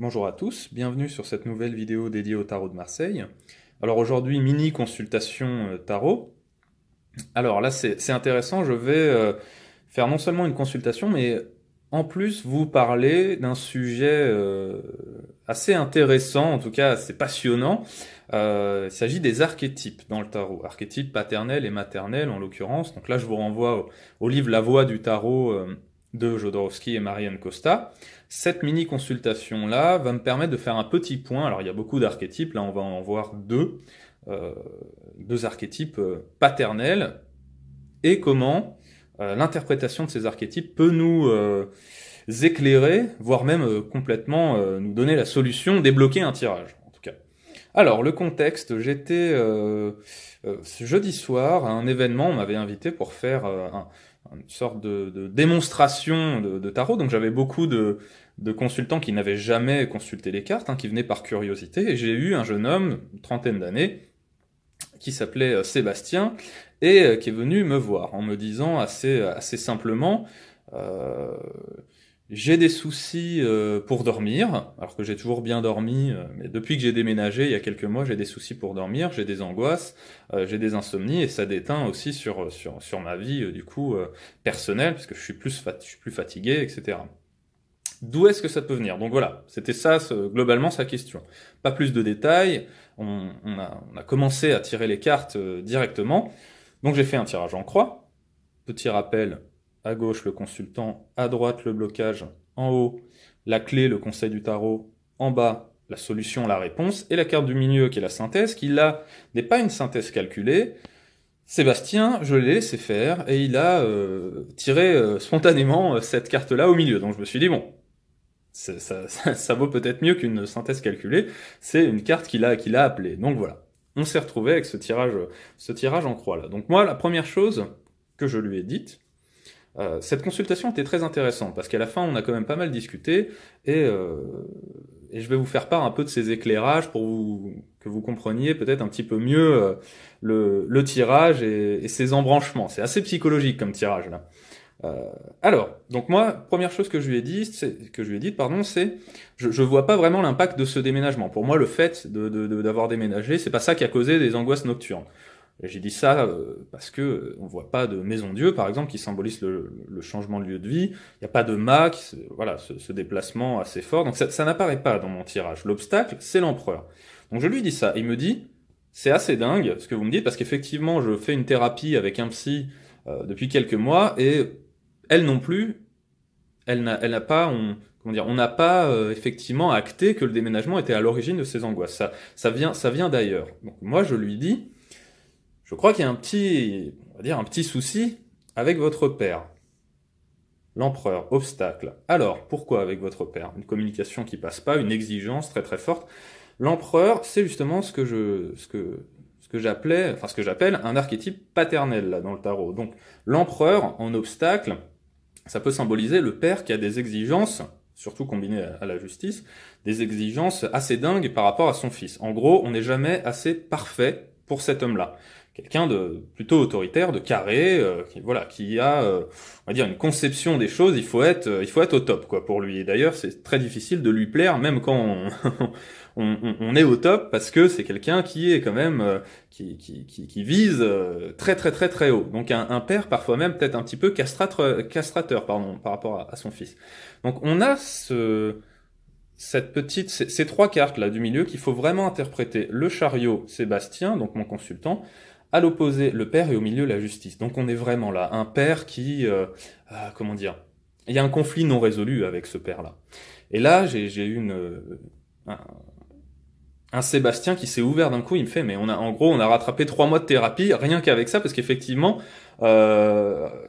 Bonjour à tous, bienvenue sur cette nouvelle vidéo dédiée au tarot de Marseille. Alors aujourd'hui, mini consultation euh, tarot. Alors là, c'est intéressant, je vais euh, faire non seulement une consultation, mais en plus vous parler d'un sujet euh, assez intéressant, en tout cas assez passionnant. il s'agit des archétypes dans le tarot, archétypes paternels et maternels en l'occurrence. Donc là, je vous renvoie au, livre La Voix du Tarot de Jodorowsky et Marianne Costa. Cette mini-consultation-là va me permettre de faire un petit point. Alors, il y a beaucoup d'archétypes, là, on va en voir deux. Euh, deux archétypes euh, paternels et comment euh, l'interprétation de ces archétypes peut nous éclairer, voire même complètement nous donner la solution, débloquer un tirage. en tout cas. Alors le contexte, j'étais jeudi soir à un événement, on m'avait invité pour faire un, une sorte de, démonstration de, tarot. Donc j'avais beaucoup de, consultants qui n'avaient jamais consulté les cartes, hein, qui venaient par curiosité. Et j'ai eu un jeune homme, une trentaine d'années, qui s'appelait euh, Sébastien, et euh, qui est venu me voir en me disant assez, euh, assez simplement, j'ai des soucis euh, pour dormir, alors que j'ai toujours bien dormi, euh, mais depuis que j'ai déménagé il y a quelques mois, j'ai des soucis pour dormir, j'ai des angoisses, euh, j'ai des insomnies, et ça déteint aussi sur, sur, sur ma vie, du coup, personnelle, parce que je suis plus, je suis plus fatigué, etc. D'où est-ce que ça peut venir Donc voilà, c'était ça, globalement, sa question. Pas plus de détails, on, a, on a commencé à tirer les cartes directement, donc j'ai fait un tirage en croix, petit rappel, à gauche le consultant, à droite le blocage, en haut la clé, le conseil du tarot, en bas la solution, la réponse, et la carte du milieu qui est la synthèse, qui là n'est pas une synthèse calculée. Sébastien, je l'ai laissé faire, et il a euh, tiré euh, spontanément euh, cette carte-là au milieu. Donc je me suis dit, bon, ça, ça, vaut peut-être mieux qu'une synthèse calculée, c'est une carte qu'il a, qu'il a appelée. Donc voilà, on s'est retrouvé avec ce tirage, ce tirage en croix là. Donc moi, la première chose que je lui ai dite, euh, cette consultation était très intéressante parce qu'à la fin, on a quand même pas mal discuté et, euh, je vais vous faire part un peu de ces éclairages pour que vous compreniez peut-être un petit peu mieux euh, le, tirage et, ses embranchements. C'est assez psychologique comme tirage là. alors, donc moi, première chose que je lui ai dit, que je lui ai dit, pardon, c'est, je, vois pas vraiment l'impact de ce déménagement. Pour moi, le fait de, de, déménagé, c'est pas ça qui a causé des angoisses nocturnes. J'ai dit ça euh, parce que euh, on voit pas de maison Dieu, par exemple, qui symbolise le, le changement de lieu de vie. Il n'y a pas de mât, voilà, ce, déplacement assez fort. Donc ça, ça n'apparaît pas dans mon tirage. L'obstacle, c'est l'empereur. Donc je lui dis ça. Il me dit, c'est assez dingue ce que vous me dites parce qu'effectivement, je fais une thérapie avec un psy euh, depuis quelques mois et elle non plus, elle n'a, elle n'a pas, on, comment dire, on n'a pas effectivement acté que le déménagement était à l'origine de ses angoisses. Ça, ça vient, ça vient d'ailleurs. Donc moi, je lui dis je crois qu'il y a un petit, on va dire un petit souci avec votre père. L'empereur, obstacle. Alors, pourquoi avec votre père Une communication qui passe pas, une exigence très très forte. L'empereur, c'est justement ce que je, ce que, ce que j'appelais, enfin ce que j'appelle un archétype paternel là dans le tarot. Donc, l'empereur en obstacle, ça peut symboliser le père qui a des exigences, surtout combinées à la justice, des exigences assez dingues par rapport à son fils. En gros, on n'est jamais assez parfait pour cet homme-là quelqu'un de plutôt autoritaire, de carré, euh, qui, voilà, qui a, euh, on va dire, une conception des choses. Il faut être, euh, il faut être au top, quoi, pour lui. d'ailleurs, c'est très difficile de lui plaire, même quand on, est au top, parce que c'est quelqu'un qui est quand même, qui, qui, qui, vise très, très, très, très haut. Donc un, un père, parfois même, peut-être un petit peu castrateur, castrateur, pardon, par rapport à, à, son fils. Donc on a ce, cette petite, ces, trois cartes là du milieu qu'il faut vraiment interpréter. Le chariot, Sébastien, donc mon consultant, à l'opposé le père et au milieu la justice. Donc on est vraiment là, un père qui, euh, euh, comment dire, il y a un conflit non résolu avec ce père-là. Et là, j'ai eu une, euh, un, un Sébastien qui s'est ouvert d'un coup, il me fait, mais on a, en gros, on a rattrapé trois mois de thérapie rien qu'avec ça, parce qu'effectivement,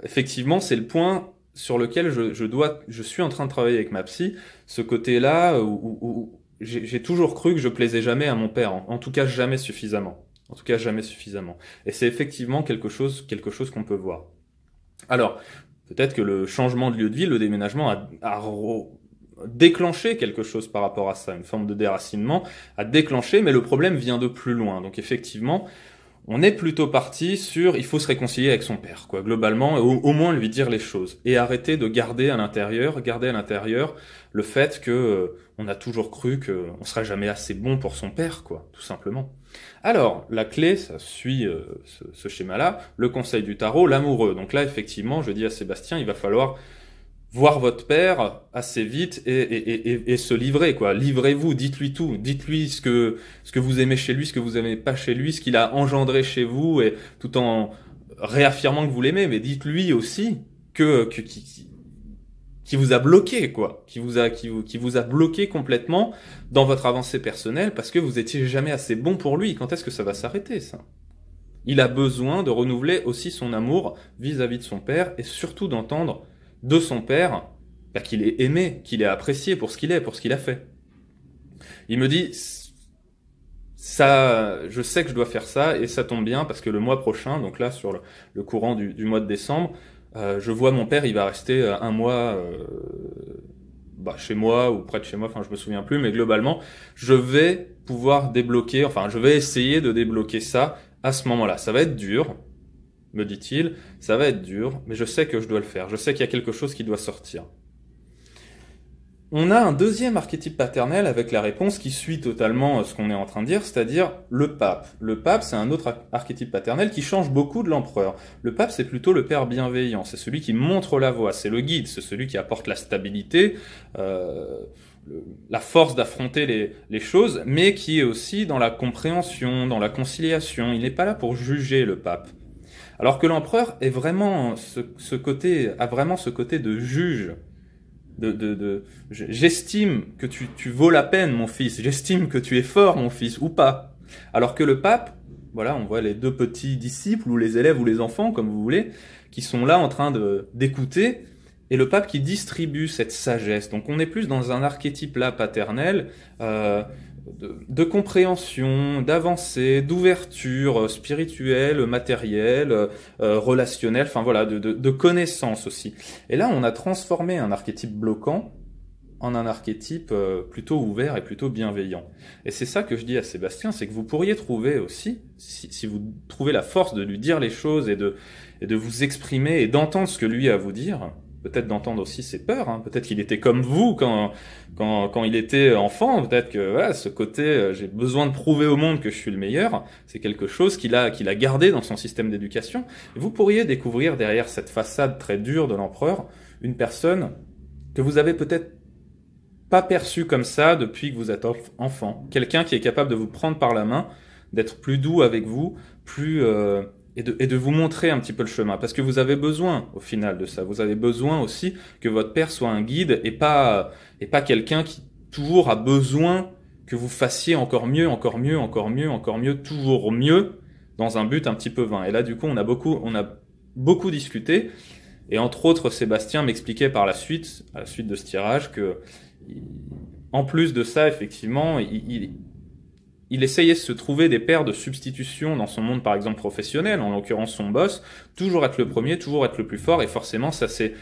effectivement, c'est le point sur lequel je, dois, je suis en train de travailler avec ma psy, ce côté-là où, j'ai toujours cru que je plaisais jamais à mon père, en tout cas jamais suffisamment. En tout cas, jamais suffisamment. Et c'est effectivement quelque chose, quelque chose qu'on peut voir. Alors, peut-être que le changement de lieu de vie, le déménagement a, déclenché quelque chose par rapport à ça, une forme de déracinement a déclenché, mais le problème vient de plus loin. Donc effectivement, on est plutôt parti sur il faut se réconcilier avec son père, quoi, globalement, au, au moins lui dire les choses et arrêter de garder à l'intérieur, garder à l'intérieur le fait que euh, on a toujours cru qu'on serait jamais assez bon pour son père, quoi, tout simplement. Alors, la clé, ça suit euh, ce, schéma-là, le conseil du tarot, l'amoureux. Donc là, effectivement, je dis à Sébastien, il va falloir voir votre père assez vite et, et, et, se livrer quoi livrez-vous dites-lui tout dites-lui ce que ce que vous aimez chez lui ce que vous aimez pas chez lui ce qu'il a engendré chez vous et tout en réaffirmant que vous l'aimez mais dites-lui aussi que, que qui, qui vous a bloqué quoi, qui vous a qui vous qui vous a bloqué complètement dans votre avancée personnelle parce que vous étiez jamais assez bon pour lui. Quand est-ce que ça va s'arrêter ça Il a besoin de renouveler aussi son amour vis-à-vis de son père et surtout d'entendre de son père bah, qu'il est aimé, qu'il est apprécié pour ce qu'il est, pour ce qu'il a fait. Il me dit ça, je sais que je dois faire ça et ça tombe bien parce que le mois prochain, donc là sur le, courant du mois de décembre, euh, je vois mon père, il va rester euh, un mois euh, bah, chez moi ou près de chez moi, enfin je me souviens plus, mais globalement, je vais pouvoir débloquer, enfin je vais essayer de débloquer ça à ce moment-là. Ça va être dur, me dit-il, ça va être dur, mais je sais que je dois le faire, je sais qu'il y a quelque chose qui doit sortir. On a un deuxième archétype paternel avec la réponse qui suit totalement euh, ce qu'on est en train de dire, c'est-à-dire le pape. Le pape, c'est un autre archétype paternel qui change beaucoup de l'empereur. Le pape, c'est plutôt le père bienveillant, c'est celui qui montre la voie, c'est le guide, c'est celui qui apporte la stabilité, euh, la force d'affronter les, choses, mais qui est aussi dans la compréhension, dans la conciliation. Il n'est pas là pour juger le pape. Alors que l'empereur est vraiment ce, côté, a vraiment ce côté de juge de, j'estime que tu, tu vaux la peine, mon fils, j'estime que tu es fort, mon fils, ou pas. Alors que le pape, voilà, on voit les deux petits disciples, ou les élèves, ou les enfants, comme vous voulez, qui sont là en train d'écouter, et le pape qui distribue cette sagesse. Donc on est plus dans un archétype là paternel. Euh, de, compréhension, d'avancée, d'ouverture euh, spirituelle, matérielle, euh, relationnelle, enfin voilà, de, de, connaissance aussi. Et là, on a transformé un archétype bloquant en un archétype euh, plutôt ouvert et plutôt bienveillant. Et c'est ça que je dis à Sébastien, c'est que vous pourriez trouver aussi, si, vous trouvez la force de lui dire les choses et de, et de vous exprimer et d'entendre ce que lui a à vous dire, peut-être d'entendre aussi ses peurs. Hein. Peut-être qu'il était comme vous quand, quand, quand il était enfant. Peut-être que voilà, ce côté euh, j'ai besoin de prouver au monde que je suis le meilleur, c'est quelque chose qu'il a, qu'il a gardé dans son système d'éducation. Vous pourriez découvrir derrière cette façade très dure de l'empereur une personne que vous avez peut-être pas perçue comme ça depuis que vous êtes enfant. Quelqu'un qui est capable de vous prendre par la main, d'être plus doux avec vous, plus... Euh, et de, et de, vous montrer un petit peu le chemin, parce que vous avez besoin au final de ça. Vous avez besoin aussi que votre père soit un guide et pas et pas quelqu'un qui toujours a besoin que vous fassiez encore mieux, encore mieux, encore mieux, encore mieux, toujours mieux, dans un but un petit peu vain. Et là, du coup, on a beaucoup, on a beaucoup discuté, et entre autres, Sébastien m'expliquait par la suite, à la suite de ce tirage, que en plus de ça, effectivement, il il essayait de se trouver des paires de substitutions dans son monde, par exemple professionnel, en l'occurrence son boss, toujours être le premier, toujours être le plus fort, et forcément ça c'est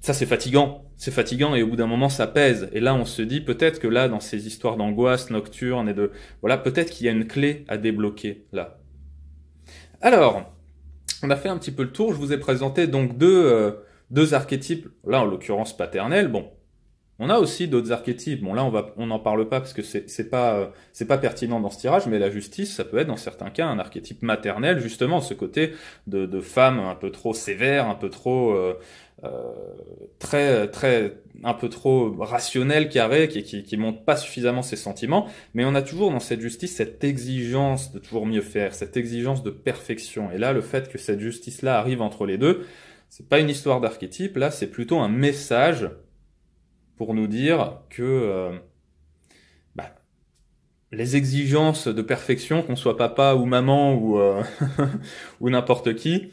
ça c'est fatigant, c'est fatigant et au bout d'un moment ça pèse. Et là on se dit peut-être que là dans ces histoires d'angoisse nocturne et de voilà peut-être qu'il y a une clé à débloquer là. Alors on a fait un petit peu le tour. Je vous ai présenté donc deux euh, deux archétypes là en l'occurrence paternel. Bon on a aussi d'autres archétypes. Bon, là, on va, on n'en parle pas parce que c'est pas, euh, c'est pas pertinent dans ce tirage, mais la justice, ça peut être dans certains cas un archétype maternel, justement, ce côté de, femme un peu trop sévère, un peu trop, euh, euh très, très, un peu trop rationnel, carré, qui, qui, qui montre pas suffisamment ses sentiments. Mais on a toujours dans cette justice cette exigence de toujours mieux faire, cette exigence de perfection. Et là, le fait que cette justice-là arrive entre les deux, c'est pas une histoire d'archétype. Là, c'est plutôt un message pour nous dire que euh, bah, les exigences de perfection, qu'on soit papa ou maman ou, euh, ou n'importe qui,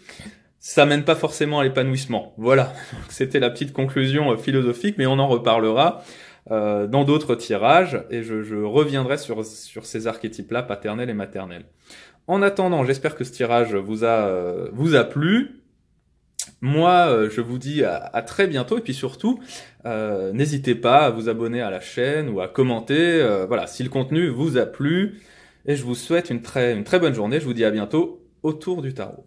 ça mène pas forcément à l'épanouissement. Voilà, c'était la petite conclusion euh, philosophique, mais on en reparlera dans d'autres tirages et je, reviendrai sur, sur ces archétypes-là, paternels et maternels. En attendant, j'espère que ce tirage vous a, vous a plu. Moi, euh, je vous dis à, très bientôt et puis surtout, euh, n'hésitez pas à vous abonner à la chaîne ou à commenter. Euh, voilà, si le contenu vous a plu et je vous souhaite une très, une très bonne journée. Je vous dis à bientôt autour du tarot.